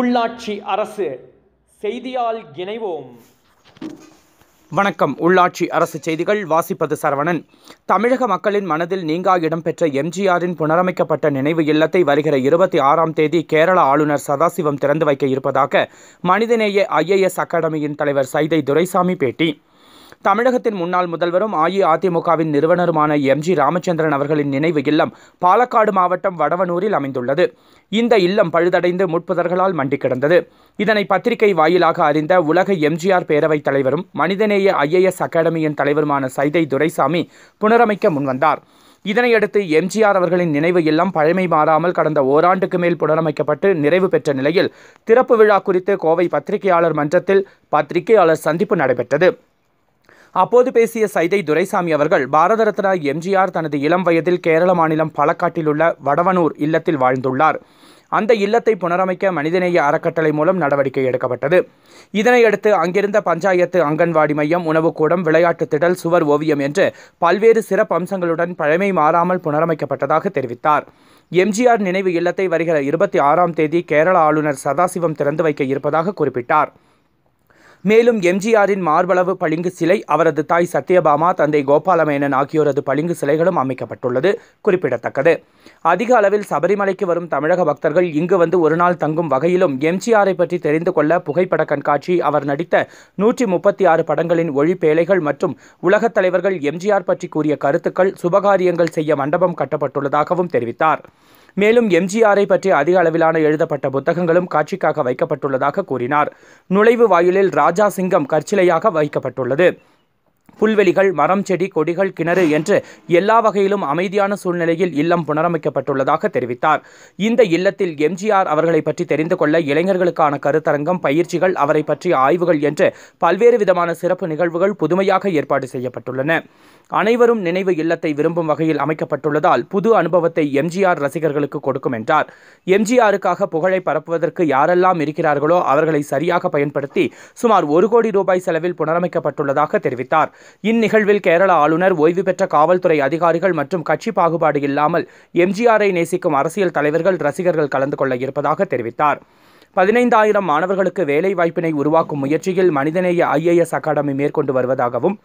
உள்ளாட்சி அரசு செய்தியால் இணைவோம் வணக்கம் உள்ளாட்சி அரசு செய்திகள் வாசிப்பது சரவணன் தமிழக மக்களின் மனதில் நீங்கா இடம்பெற்ற எம்ஜிஆரின் புனரமைக்கப்பட்ட நினைவு இல்லத்தை வருகிற இருபத்தி ஆறாம் தேதி கேரள ஆளுநர் சதாசிவம் திறந்து வைக்க இருப்பதாக மனிதநேய ஐஏஎஸ் அகாடமியின் தலைவர் சைதை துரைசாமி பேட்டி தமிழகத்தின் முன்னாள் முதல்வரும் அஇஅதிமுகவின் நிறுவனருமான எம் ஜி ராமச்சந்திரன் அவர்களின் நினைவு இல்லம் பாலக்காடு மாவட்டம் வடவனூரில் அமைந்துள்ளது இந்த இல்லம் பழுதடைந்து முட்புதர்களால் மண்டி கிடந்தது இதனை பத்திரிகை வாயிலாக அறிந்த உலக எம்ஜிஆர் பேரவைத் தலைவரும் மனிதநேய ஐஏஎஸ் அகாடமியின் தலைவருமான சைதை துரைசாமி புனரமைக்க முன்வந்தார் இதனையடுத்து எம்ஜிஆர் அவர்களின் நினைவு இல்லம் பழமை மாறாமல் கடந்த ஓராண்டுக்கு மேல் புனரமைக்கப்பட்டு நிறைவு பெற்ற நிலையில் திறப்பு விழா குறித்து கோவை பத்திரிகையாளர் மன்றத்தில் பத்திரிகையாளர் சந்திப்பு நடைபெற்றது அப்போது பேசிய சைதை துரைசாமி அவர்கள் பாரத ரத்னா எம்ஜிஆர் தனது இளம் வயதில் கேரள மாநிலம் பாலக்காட்டில் உள்ள வடவனூர் இல்லத்தில் வாழ்ந்துள்ளார் அந்த இல்லத்தை புனரமைக்க மனிதநேய அறக்கட்டளை மூலம் நடவடிக்கை எடுக்கப்பட்டது இதனையடுத்து அங்கிருந்த பஞ்சாயத்து அங்கன்வாடி மையம் உணவுக்கூடம் விளையாட்டு திடல் சுவர் ஓவியம் என்று பல்வேறு சிறப்பு அம்சங்களுடன் பழமை மாறாமல் புனரமைக்கப்பட்டதாக தெரிவித்தார் எம்ஜிஆர் நினைவு இல்லத்தை வருகிற இருபத்தி ஆறாம் தேதி கேரள ஆளுநர் சதாசிவம் திறந்து வைக்க இருப்பதாக குறிப்பிட்டார் மேலும் எம்ஜிஆரின் மார்பளவு பளிங்கு சிலை அவரது தாய் சத்யபாமா தந்தை கோபாலமேனன் ஆகியோரது பளிங்கு சிலைகளும் அமைக்கப்பட்டுள்ளது குறிப்பிடத்தக்கது அதிக அளவில் சபரிமலைக்கு வரும் தமிழக பக்தர்கள் இங்கு வந்து ஒரு நாள் தங்கும் வகையிலும் எம்ஜிஆரை பற்றி தெரிந்து கொள்ள புகைப்பட கண்காட்சி அவர் நடித்த நூற்றி முப்பத்தி ஆறு படங்களின் ஒழிப்பேழைகள் மற்றும் உலகத் தலைவர்கள் எம்ஜிஆர் பற்றி கூறிய கருத்துக்கள் சுபகாரியங்கள் செய்ய மண்டபம் கட்டப்பட்டுள்ளதாகவும் தெரிவித்தார் மேலும் எம்ஜிஆரை பற்றி அதிக அளவிலான எழுதப்பட்ட புத்தகங்களும் காட்சிக்காக வைக்கப்பட்டுள்ளதாக கூறினார் நுழைவு வாயிலில் ராஜா சிங்கம் கற்சிலையாக வைக்கப்பட்டுள்ளது புல்வெளிகள் மரம் செடி கொடிகள் கிணறு என்று எல்லா வகையிலும் அமைதியான சூழ்நிலையில் இல்லம் புனரமைக்கப்பட்டுள்ளதாக தெரிவித்தார் இந்த இல்லத்தில் எம்ஜிஆர் அவர்களை பற்றி தெரிந்து கொள்ள இளைஞர்களுக்கான கருத்தரங்கம் பயிற்சிகள் அவரை பற்றிய ஆய்வுகள் என்று பல்வேறு விதமான சிறப்பு நிகழ்வுகள் புதுமையாக ஏற்பாடு செய்யப்பட்டுள்ளன அனைவரும் நினைவு இல்லத்தை விரும்பும் வகையில் அமைக்கப்பட்டுள்ளதால் புது அனுபவத்தை எம்ஜிஆர் ரசிகர்களுக்கு கொடுக்கும் என்றார் எம்ஜிஆருக்காக புகழை பரப்புவதற்கு யாரெல்லாம் இருக்கிறார்களோ அவர்களை சரியாக பயன்படுத்தி சுமார் ஒரு கோடி ரூபாய் செலவில் புனரமைக்கப்பட்டுள்ளதாக தெரிவித்தார் இந்நிகழ்வில் கேரள ஆளுநர் ஓய்வு பெற்ற காவல்துறை அதிகாரிகள் மற்றும் கட்சி பாகுபாடு இல்லாமல் எம்ஜிஆரை நேசிக்கும் அரசியல் தலைவர்கள் ரசிகர்கள் கலந்து கொள்ள இருப்பதாக தெரிவித்தார் பதினைந்தாயிரம் மாணவர்களுக்கு வேலை வாய்ப்பினை உருவாக்கும் முயற்சியில் மனிதநேய ஐஏஎஸ் அகாடமி மேற்கொண்டு வருவதாகவும்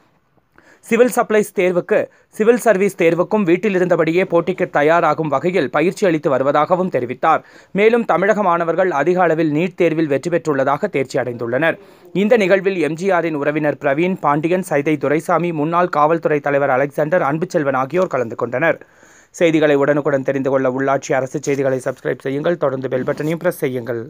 சிவில் சப்ளைஸ் தேர்வுக்கு சிவில் சர்வீஸ் தேர்வுக்கும் வீட்டில் இருந்தபடியே போட்டிக்கு தயாராகும் வகையில் பயிற்சி அளித்து வருவதாகவும் தெரிவித்தார் மேலும் தமிழக மாணவர்கள் அதிக அளவில் நீட் தேர்வில் வெற்றி பெற்றுள்ளதாக தேர்ச்சி அடைந்துள்ளனர் இந்த நிகழ்வில் எம்ஜிஆரின் உறவினர் பிரவீன் பாண்டியன் சைதை துரைசாமி முன்னாள் காவல்துறை தலைவர் அலெக்சாண்டர் அன்புச்செல்வன் ஆகியோர் கலந்து கொண்டனர் செய்திகளை உடனுக்குடன் தெரிந்து கொள்ள உள்ளாட்சி அரசு செய்திகளை சப்ஸ்கிரைப் செய்யுங்கள் தொடர்ந்து பெல் பட்டனையும் பிரஸ் செய்யுங்கள்